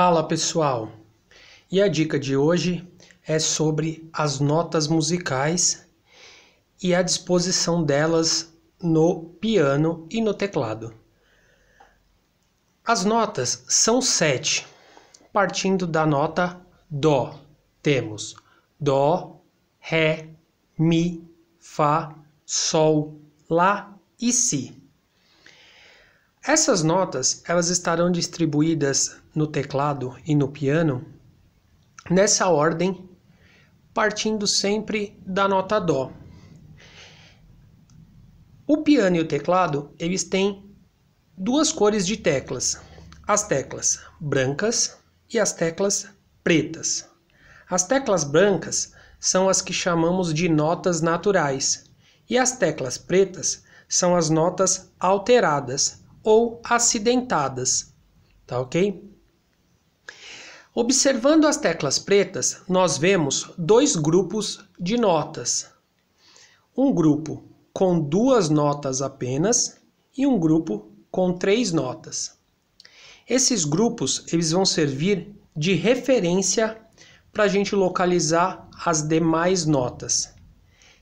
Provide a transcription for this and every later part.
Fala pessoal! E a dica de hoje é sobre as notas musicais e a disposição delas no piano e no teclado. As notas são sete, partindo da nota Dó. Temos Dó, Ré, Mi, Fá, Sol, Lá e Si. Essas notas, elas estarão distribuídas no teclado e no piano nessa ordem, partindo sempre da nota dó. O piano e o teclado, eles têm duas cores de teclas. As teclas brancas e as teclas pretas. As teclas brancas são as que chamamos de notas naturais, e as teclas pretas são as notas alteradas, ou acidentadas, tá ok? Observando as teclas pretas, nós vemos dois grupos de notas. Um grupo com duas notas apenas e um grupo com três notas. Esses grupos eles vão servir de referência para a gente localizar as demais notas.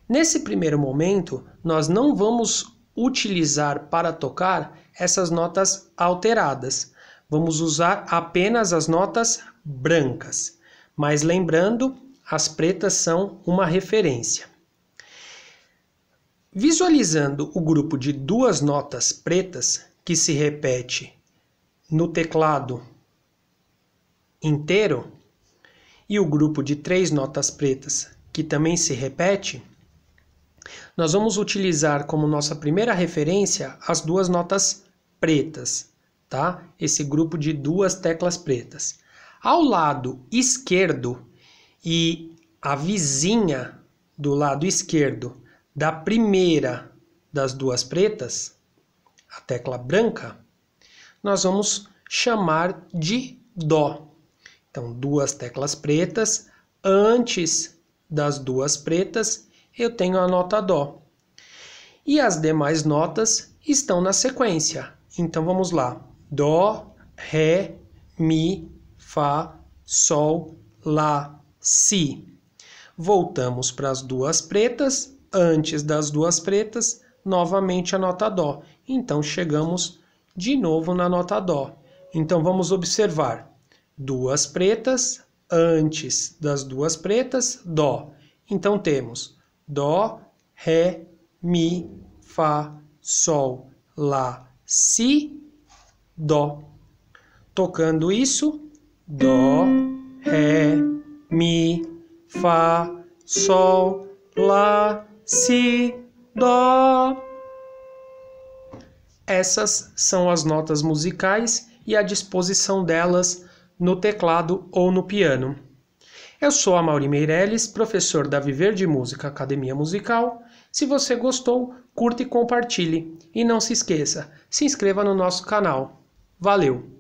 Nesse primeiro momento, nós não vamos utilizar para tocar essas notas alteradas. Vamos usar apenas as notas brancas, mas lembrando, as pretas são uma referência. Visualizando o grupo de duas notas pretas que se repete no teclado inteiro e o grupo de três notas pretas que também se repete, nós vamos utilizar como nossa primeira referência as duas notas pretas, tá? Esse grupo de duas teclas pretas. Ao lado esquerdo e a vizinha do lado esquerdo da primeira das duas pretas, a tecla branca, nós vamos chamar de dó. Então, duas teclas pretas antes das duas pretas eu tenho a nota Dó. E as demais notas estão na sequência. Então vamos lá: Dó, Ré, Mi, Fá, Sol, Lá, Si. Voltamos para as duas pretas. Antes das duas pretas, novamente a nota Dó. Então chegamos de novo na nota Dó. Então vamos observar: duas pretas, antes das duas pretas, Dó. Então temos Dó, Ré, Mi, Fá, Sol, Lá, Si, Dó. Tocando isso, Dó, Ré, Mi, Fá, Sol, Lá, Si, Dó. Essas são as notas musicais e a disposição delas no teclado ou no piano. Eu sou a Mauri Meirelles, professor da Viver de Música Academia Musical. Se você gostou, curta e compartilhe. E não se esqueça, se inscreva no nosso canal. Valeu!